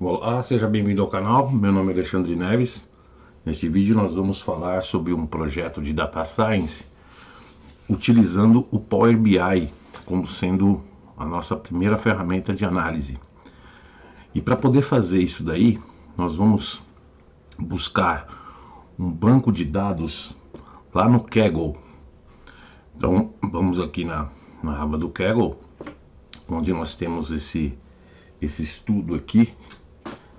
Olá, seja bem-vindo ao canal. Meu nome é Alexandre Neves. Neste vídeo nós vamos falar sobre um projeto de Data Science utilizando o Power BI como sendo a nossa primeira ferramenta de análise. E para poder fazer isso daí, nós vamos buscar um banco de dados lá no Kaggle. Então vamos aqui na, na aba do Kaggle, onde nós temos esse, esse estudo aqui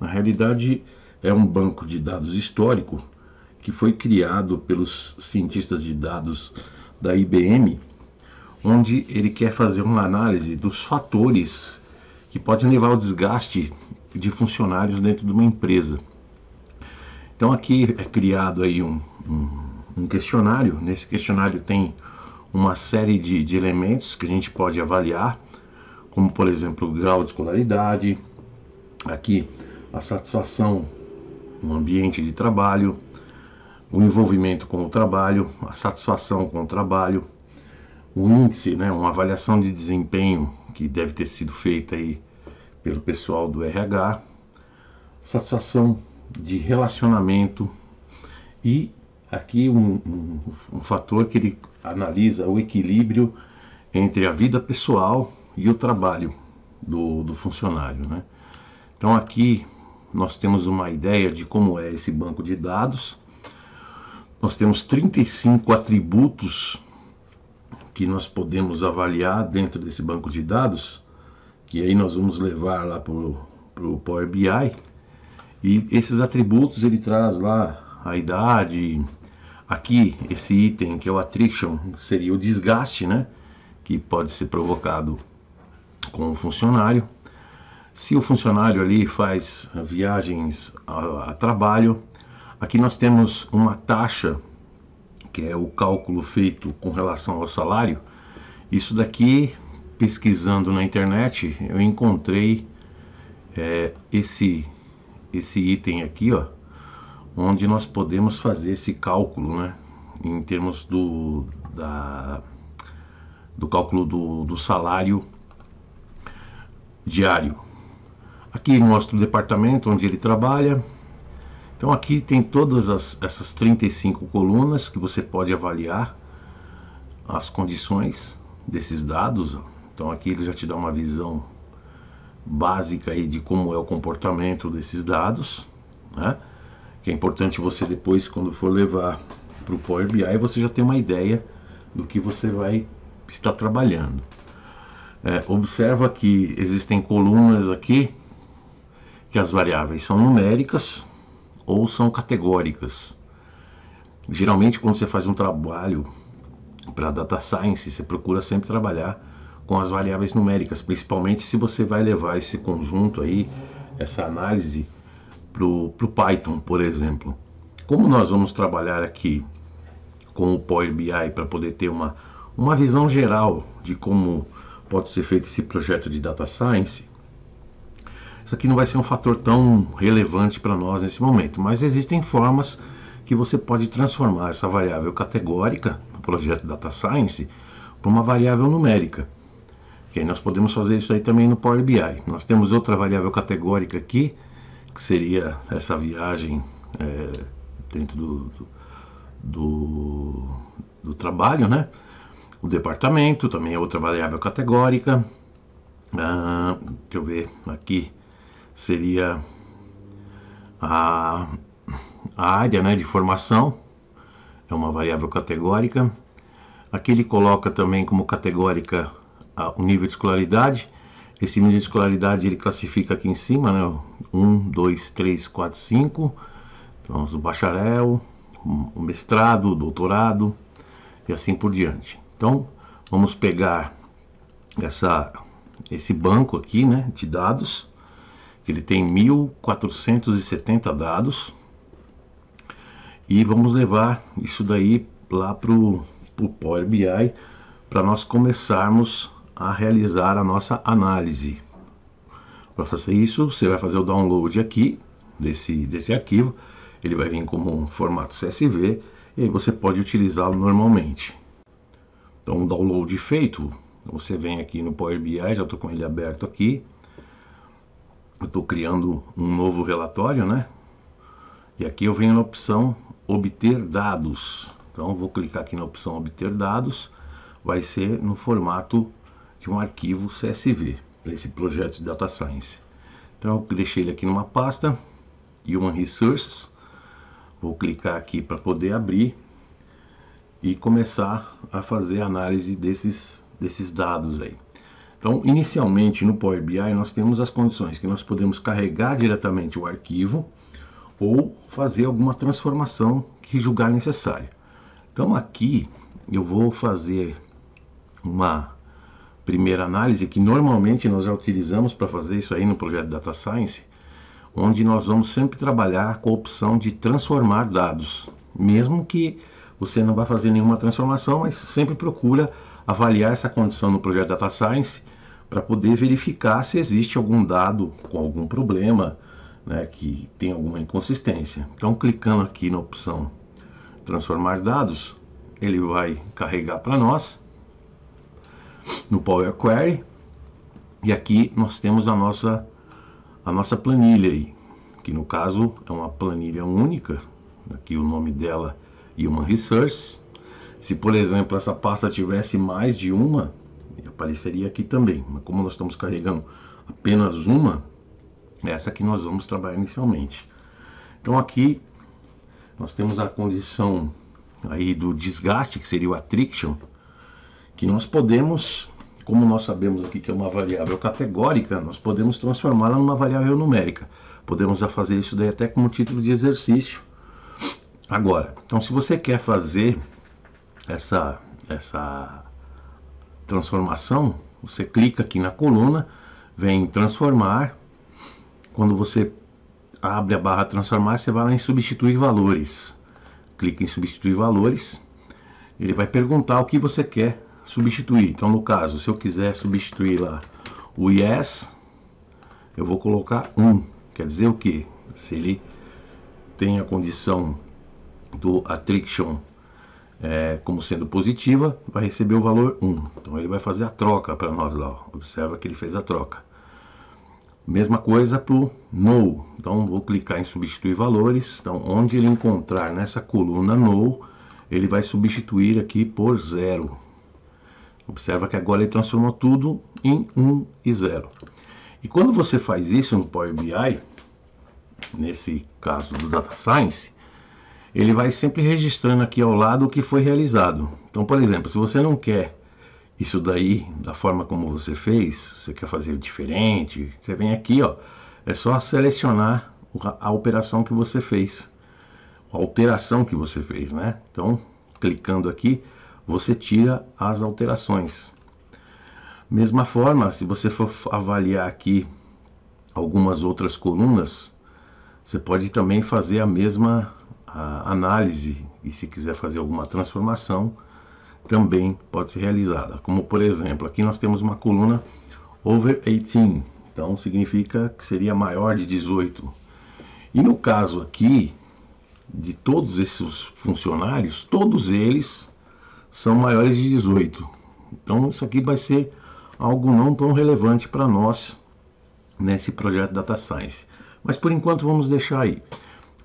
na realidade, é um banco de dados histórico que foi criado pelos cientistas de dados da IBM, onde ele quer fazer uma análise dos fatores que podem levar ao desgaste de funcionários dentro de uma empresa. Então aqui é criado aí um, um, um questionário. Nesse questionário tem uma série de, de elementos que a gente pode avaliar, como por exemplo grau de escolaridade. Aqui a satisfação no ambiente de trabalho, o envolvimento com o trabalho, a satisfação com o trabalho, o índice, né, uma avaliação de desempenho que deve ter sido feita aí pelo pessoal do RH, satisfação de relacionamento e aqui um, um, um fator que ele analisa o equilíbrio entre a vida pessoal e o trabalho do, do funcionário. Né? Então aqui nós temos uma ideia de como é esse banco de dados. Nós temos 35 atributos que nós podemos avaliar dentro desse banco de dados, que aí nós vamos levar lá para o Power BI. E esses atributos ele traz lá a idade, aqui esse item que é o attrition, seria o desgaste, né? Que pode ser provocado com o funcionário se o funcionário ali faz viagens a, a trabalho, aqui nós temos uma taxa, que é o cálculo feito com relação ao salário. Isso daqui, pesquisando na internet, eu encontrei é, esse, esse item aqui, ó, onde nós podemos fazer esse cálculo, né? Em termos do, da, do cálculo do, do salário diário. Aqui mostra o departamento onde ele trabalha. Então aqui tem todas as, essas 35 colunas que você pode avaliar as condições desses dados. Então aqui ele já te dá uma visão básica aí de como é o comportamento desses dados, né? Que é importante você depois, quando for levar para o Power BI, você já tem uma ideia do que você vai estar trabalhando. É, observa que existem colunas aqui que as variáveis são numéricas ou são categóricas. Geralmente, quando você faz um trabalho para data science, você procura sempre trabalhar com as variáveis numéricas, principalmente se você vai levar esse conjunto aí, essa análise para o Python, por exemplo. Como nós vamos trabalhar aqui com o Power BI para poder ter uma, uma visão geral de como pode ser feito esse projeto de data science, isso aqui não vai ser um fator tão relevante para nós nesse momento, mas existem formas que você pode transformar essa variável categórica no projeto Data Science para uma variável numérica. Que nós podemos fazer isso aí também no Power BI. Nós temos outra variável categórica aqui, que seria essa viagem é, dentro do, do, do trabalho, né? o departamento também é outra variável categórica. Ah, deixa eu ver aqui seria a, a área né, de formação, é uma variável categórica. Aqui ele coloca também como categórica a, o nível de escolaridade. Esse nível de escolaridade ele classifica aqui em cima, né? 1, 2, 3, 4, 5. Então, o bacharel, o mestrado, o doutorado e assim por diante. Então, vamos pegar essa, esse banco aqui né, de dados ele tem 1470 dados. E vamos levar isso daí lá para o Power BI para nós começarmos a realizar a nossa análise. Para fazer isso, você vai fazer o download aqui desse, desse arquivo. Ele vai vir como um formato CSV e aí você pode utilizá-lo normalmente. Então, download feito, você vem aqui no Power BI, já estou com ele aberto aqui eu estou criando um novo relatório, né? E aqui eu venho na opção obter dados. Então vou clicar aqui na opção obter dados, vai ser no formato de um arquivo CSV para esse projeto de data science. Então eu deixei ele aqui numa pasta Human Resources. Vou clicar aqui para poder abrir e começar a fazer análise desses desses dados aí. Então, inicialmente no Power BI nós temos as condições que nós podemos carregar diretamente o arquivo ou fazer alguma transformação que julgar necessário. Então aqui eu vou fazer uma primeira análise que normalmente nós já utilizamos para fazer isso aí no projeto Data Science, onde nós vamos sempre trabalhar com a opção de transformar dados, mesmo que você não vá fazer nenhuma transformação, mas sempre procura avaliar essa condição no projeto Data Science para poder verificar se existe algum dado com algum problema, né, que tem alguma inconsistência. Então, clicando aqui na opção transformar dados, ele vai carregar para nós no Power Query e aqui nós temos a nossa a nossa planilha aí, que no caso é uma planilha única, aqui o nome dela Human Resources. Se por exemplo essa pasta tivesse mais de uma, apareceria aqui também, mas como nós estamos carregando apenas uma, é essa que nós vamos trabalhar inicialmente. Então aqui nós temos a condição aí do desgaste, que seria o attrition, que nós podemos, como nós sabemos aqui que é uma variável categórica, nós podemos transformá-la numa variável numérica. Podemos já fazer isso daí até como título de exercício. Agora, então se você quer fazer essa, essa transformação, você clica aqui na coluna, vem transformar. Quando você abre a barra transformar, você vai lá em substituir valores. Clica em substituir valores. Ele vai perguntar o que você quer substituir. Então, no caso, se eu quiser substituir lá o yes, eu vou colocar 1. Quer dizer o que? Se ele tem a condição do attrition é, como sendo positiva, vai receber o valor 1. Então ele vai fazer a troca para nós lá. Ó. Observa que ele fez a troca. Mesma coisa para o no. Então vou clicar em substituir valores. Então onde ele encontrar nessa coluna no, ele vai substituir aqui por zero. Observa que agora ele transformou tudo em 1 e 0. E quando você faz isso no Power BI, nesse caso do Data Science, ele vai sempre registrando aqui ao lado o que foi realizado. Então, por exemplo, se você não quer isso daí da forma como você fez, você quer fazer diferente, você vem aqui, ó, é só selecionar a operação que você fez, a alteração que você fez, né? Então, clicando aqui, você tira as alterações. Mesma forma, se você for avaliar aqui algumas outras colunas, você pode também fazer a mesma a análise e se quiser fazer alguma transformação, também pode ser realizada. Como por exemplo, aqui nós temos uma coluna over 18, então significa que seria maior de 18. E no caso aqui, de todos esses funcionários, todos eles são maiores de 18. Então isso aqui vai ser algo não tão relevante para nós nesse projeto Data Science. Mas por enquanto vamos deixar aí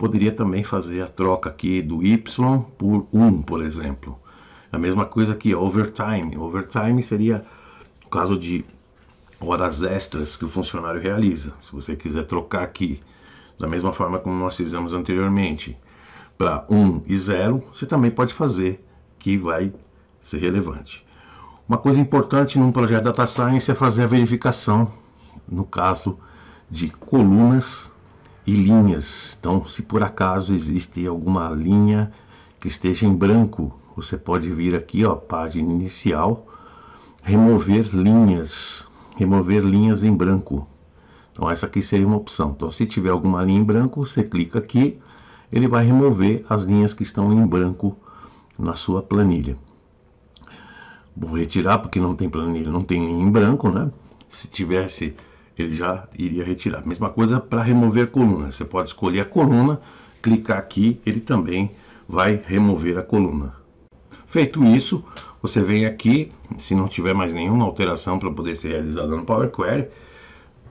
poderia também fazer a troca aqui do y por 1, por exemplo. A mesma coisa aqui, overtime. Overtime seria o caso de horas extras que o funcionário realiza. Se você quiser trocar aqui, da mesma forma como nós fizemos anteriormente, para 1 e 0, você também pode fazer, que vai ser relevante. Uma coisa importante num projeto Data Science é fazer a verificação, no caso de colunas e linhas. Então, se por acaso existe alguma linha que esteja em branco, você pode vir aqui, ó, página inicial, remover linhas, remover linhas em branco. Então, essa aqui seria uma opção. Então, se tiver alguma linha em branco, você clica aqui, ele vai remover as linhas que estão em branco na sua planilha. Vou retirar porque não tem planilha, não tem linha em branco, né? Se tivesse ele já iria retirar. Mesma coisa para remover coluna. Você pode escolher a coluna, clicar aqui, ele também vai remover a coluna. Feito isso, você vem aqui, se não tiver mais nenhuma alteração para poder ser realizada no Power Query,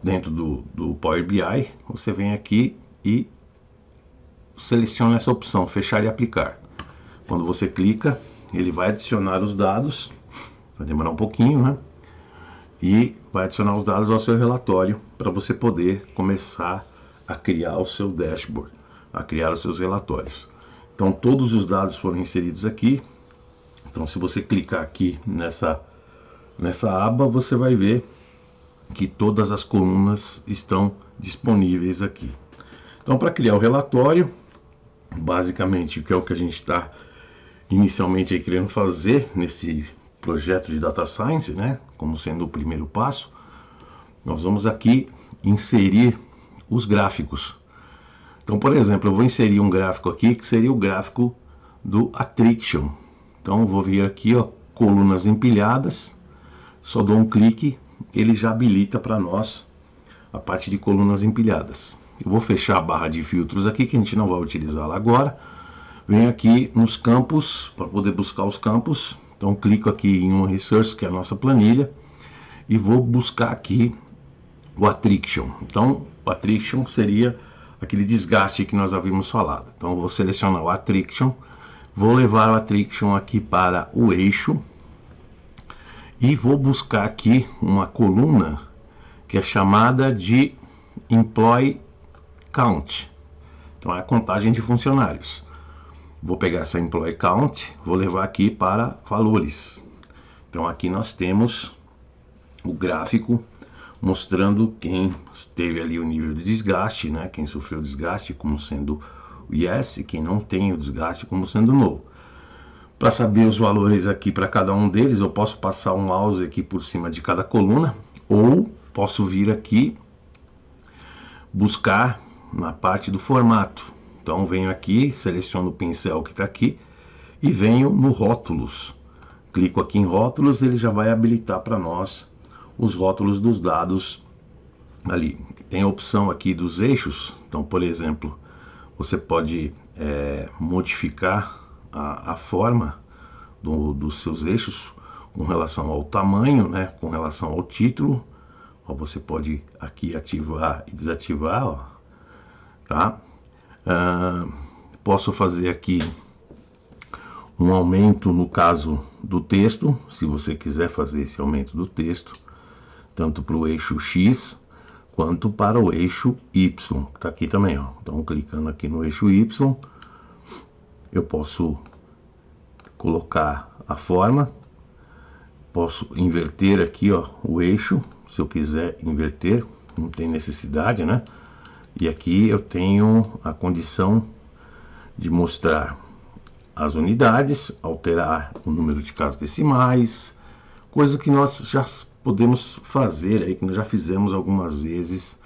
dentro do, do Power BI, você vem aqui e seleciona essa opção, fechar e aplicar. Quando você clica, ele vai adicionar os dados, vai demorar um pouquinho, né? e vai adicionar os dados ao seu relatório para você poder começar a criar o seu dashboard, a criar os seus relatórios. Então todos os dados foram inseridos aqui. Então se você clicar aqui nessa nessa aba, você vai ver que todas as colunas estão disponíveis aqui. Então para criar o relatório, basicamente o que é o que a gente está inicialmente querendo fazer nesse projeto de data science, né? como sendo o primeiro passo, nós vamos aqui inserir os gráficos. Então, por exemplo, eu vou inserir um gráfico aqui que seria o gráfico do Attriction. Então, vou vir aqui, ó, colunas empilhadas, só dou um clique, ele já habilita para nós a parte de colunas empilhadas. Eu vou fechar a barra de filtros aqui, que a gente não vai utilizá-la agora. Venho aqui nos campos, para poder buscar os campos, então clico aqui em um resource, que é a nossa planilha, e vou buscar aqui o attrition. Então o attrition seria aquele desgaste que nós havíamos falado. Então vou selecionar o attrition, vou levar o attrition aqui para o eixo e vou buscar aqui uma coluna que é chamada de employee count. Então é a contagem de funcionários. Vou pegar essa employee count, vou levar aqui para valores. Então aqui nós temos o gráfico mostrando quem teve ali o nível de desgaste, né? Quem sofreu desgaste como sendo o yes, quem não tem o desgaste como sendo no. Para saber os valores aqui para cada um deles, eu posso passar um mouse aqui por cima de cada coluna ou posso vir aqui buscar na parte do formato. Então venho aqui, seleciono o pincel que está aqui e venho no rótulos. Clico aqui em rótulos, ele já vai habilitar para nós os rótulos dos dados ali. Tem a opção aqui dos eixos, então por exemplo, você pode é, modificar a, a forma do, dos seus eixos com relação ao tamanho, né, com relação ao título. Ó, você pode aqui ativar e desativar, ó, tá? Uh, posso fazer aqui um aumento no caso do texto, se você quiser fazer esse aumento do texto, tanto para o eixo X quanto para o eixo Y, que está aqui também. Ó. Então, clicando aqui no eixo Y, eu posso colocar a forma, posso inverter aqui ó, o eixo, se eu quiser inverter, não tem necessidade, né? E aqui eu tenho a condição de mostrar as unidades, alterar o número de casas decimais, coisa que nós já podemos fazer aí, que nós já fizemos algumas vezes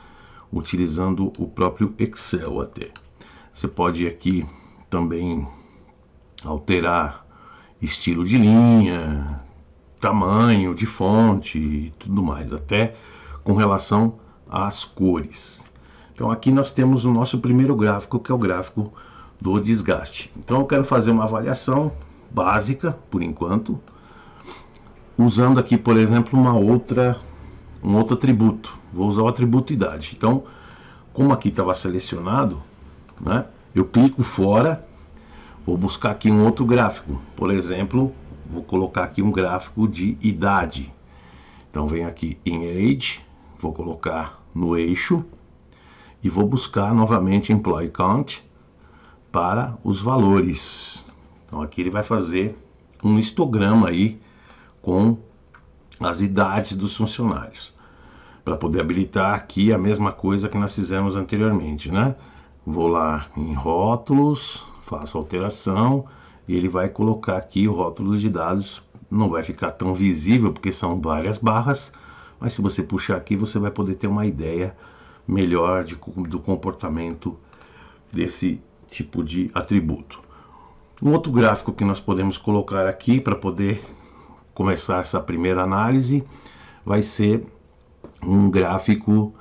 utilizando o próprio Excel até. Você pode aqui também alterar estilo de linha, tamanho de fonte e tudo mais, até com relação às cores. Então aqui nós temos o nosso primeiro gráfico, que é o gráfico do desgaste. Então eu quero fazer uma avaliação básica, por enquanto, usando aqui, por exemplo, uma outra um outro atributo. Vou usar o atributo idade. Então, como aqui estava selecionado, né, eu clico fora, vou buscar aqui um outro gráfico. Por exemplo, vou colocar aqui um gráfico de idade. Então, venho aqui em Age, vou colocar no eixo e vou buscar novamente employee count para os valores. Então aqui ele vai fazer um histograma aí com as idades dos funcionários para poder habilitar aqui a mesma coisa que nós fizemos anteriormente, né? Vou lá em rótulos, faço alteração e ele vai colocar aqui o rótulo de dados. Não vai ficar tão visível porque são várias barras, mas se você puxar aqui você vai poder ter uma ideia melhor de, do comportamento desse tipo de atributo. Um outro gráfico que nós podemos colocar aqui para poder começar essa primeira análise vai ser um gráfico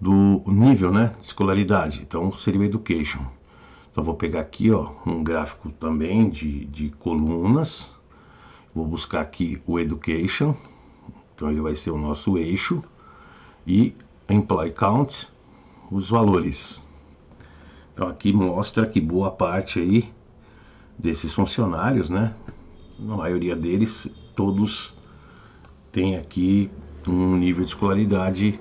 do nível né, de escolaridade, então seria o education. Então vou pegar aqui ó, um gráfico também de, de colunas, vou buscar aqui o education, então ele vai ser o nosso eixo, e employee count, os valores. Então aqui mostra que boa parte aí desses funcionários, né? Na maioria deles, todos têm aqui um nível de escolaridade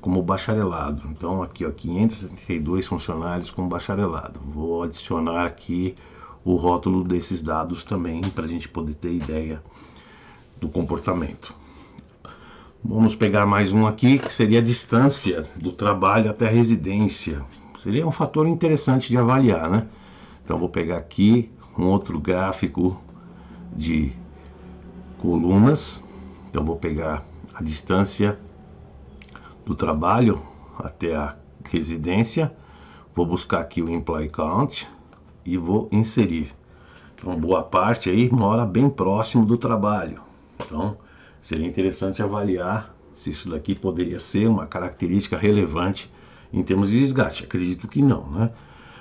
como bacharelado. Então aqui ó, 572 funcionários com bacharelado. Vou adicionar aqui o rótulo desses dados também para a gente poder ter ideia do comportamento. Vamos pegar mais um aqui, que seria a distância do trabalho até a residência. Seria um fator interessante de avaliar, né? Então vou pegar aqui um outro gráfico de colunas. Então vou pegar a distância do trabalho até a residência. Vou buscar aqui o employee count e vou inserir. Então boa parte aí mora bem próximo do trabalho. Então Seria interessante avaliar se isso daqui poderia ser uma característica relevante em termos de desgaste. Acredito que não, né?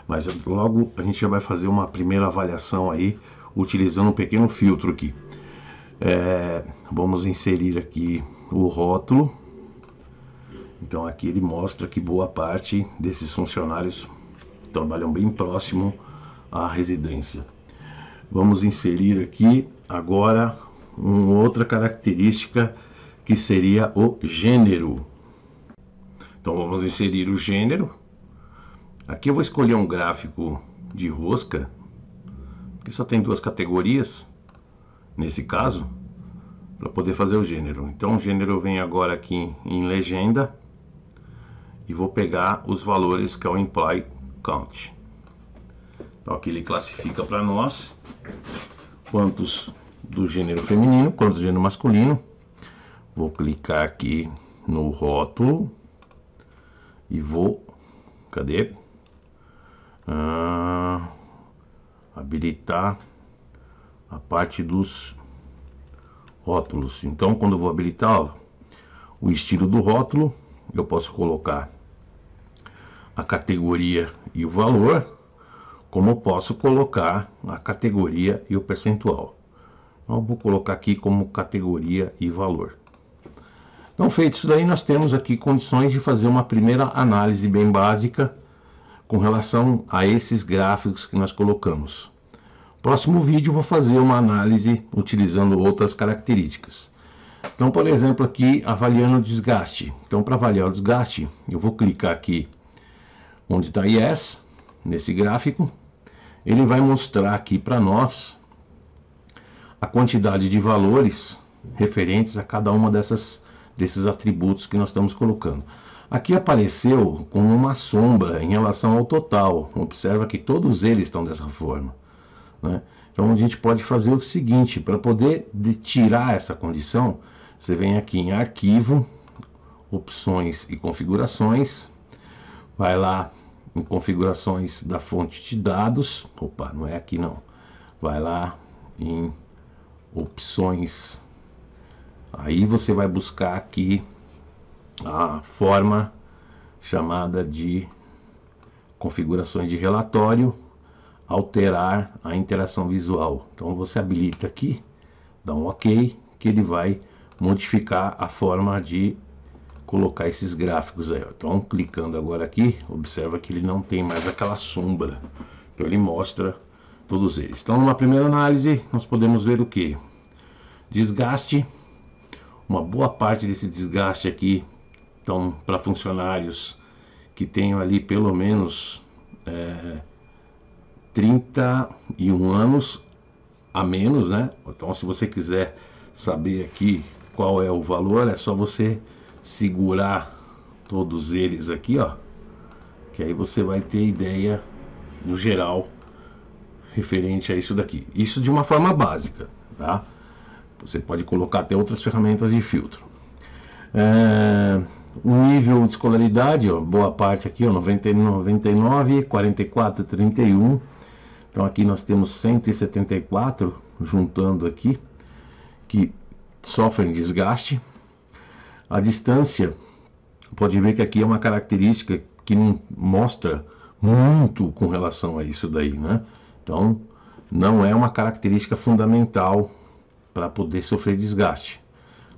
Mas logo a gente já vai fazer uma primeira avaliação aí utilizando um pequeno filtro aqui. É, vamos inserir aqui o rótulo. Então aqui ele mostra que boa parte desses funcionários trabalham bem próximo à residência. Vamos inserir aqui agora uma outra característica que seria o gênero. Então vamos inserir o gênero. Aqui eu vou escolher um gráfico de rosca, que só tem duas categorias, nesse caso, para poder fazer o gênero. Então o gênero vem agora aqui em legenda e vou pegar os valores que é o imply count. Então aqui ele classifica para nós quantos do gênero feminino quanto do gênero masculino. Vou clicar aqui no rótulo e vou, cadê? Ah, habilitar a parte dos rótulos. Então, quando eu vou habilitar ó, o estilo do rótulo, eu posso colocar a categoria e o valor, como posso colocar a categoria e o percentual. Então, eu vou colocar aqui como categoria e valor. Então, feito isso daí, nós temos aqui condições de fazer uma primeira análise bem básica com relação a esses gráficos que nós colocamos. Próximo vídeo vou fazer uma análise utilizando outras características. Então, por exemplo, aqui avaliando o desgaste. Então, para avaliar o desgaste, eu vou clicar aqui onde está Yes, nesse gráfico. Ele vai mostrar aqui para nós a quantidade de valores referentes a cada uma dessas desses atributos que nós estamos colocando. Aqui apareceu como uma sombra em relação ao total. Observa que todos eles estão dessa forma. Né? Então a gente pode fazer o seguinte: para poder tirar essa condição, você vem aqui em arquivo, opções e configurações, vai lá em configurações da fonte de dados. Opa, não é aqui não. Vai lá em opções. Aí você vai buscar aqui a forma chamada de configurações de relatório, alterar a interação visual. Então você habilita aqui, dá um OK, que ele vai modificar a forma de colocar esses gráficos aí. Então clicando agora aqui, observa que ele não tem mais aquela sombra. Então ele mostra todos eles. Então, numa primeira análise, nós podemos ver o que? Desgaste, uma boa parte desse desgaste aqui, então, para funcionários que tenham ali pelo menos é, 31 anos a menos, né? Então, se você quiser saber aqui qual é o valor, é só você segurar todos eles aqui, ó, que aí você vai ter ideia no geral referente a isso daqui. Isso de uma forma básica, tá? Você pode colocar até outras ferramentas de filtro. É, o nível de escolaridade, ó, boa parte aqui, ó, 99, 44, 31. Então aqui nós temos 174, juntando aqui, que sofrem desgaste. A distância, pode ver que aqui é uma característica que mostra muito com relação a isso daí, né? Então, não é uma característica fundamental para poder sofrer desgaste.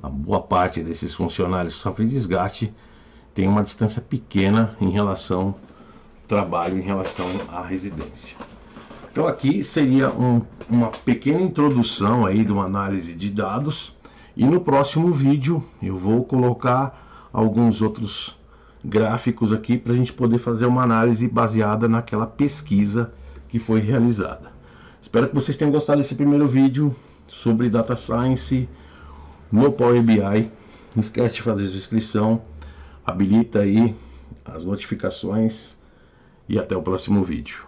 A boa parte desses funcionários sofre sofrem desgaste tem uma distância pequena em relação ao trabalho, em relação à residência. Então aqui seria um, uma pequena introdução aí de uma análise de dados e no próximo vídeo eu vou colocar alguns outros gráficos aqui para a gente poder fazer uma análise baseada naquela pesquisa que foi realizada. Espero que vocês tenham gostado desse primeiro vídeo sobre Data Science no Power BI. Não esquece de fazer sua inscrição, habilita aí as notificações e até o próximo vídeo.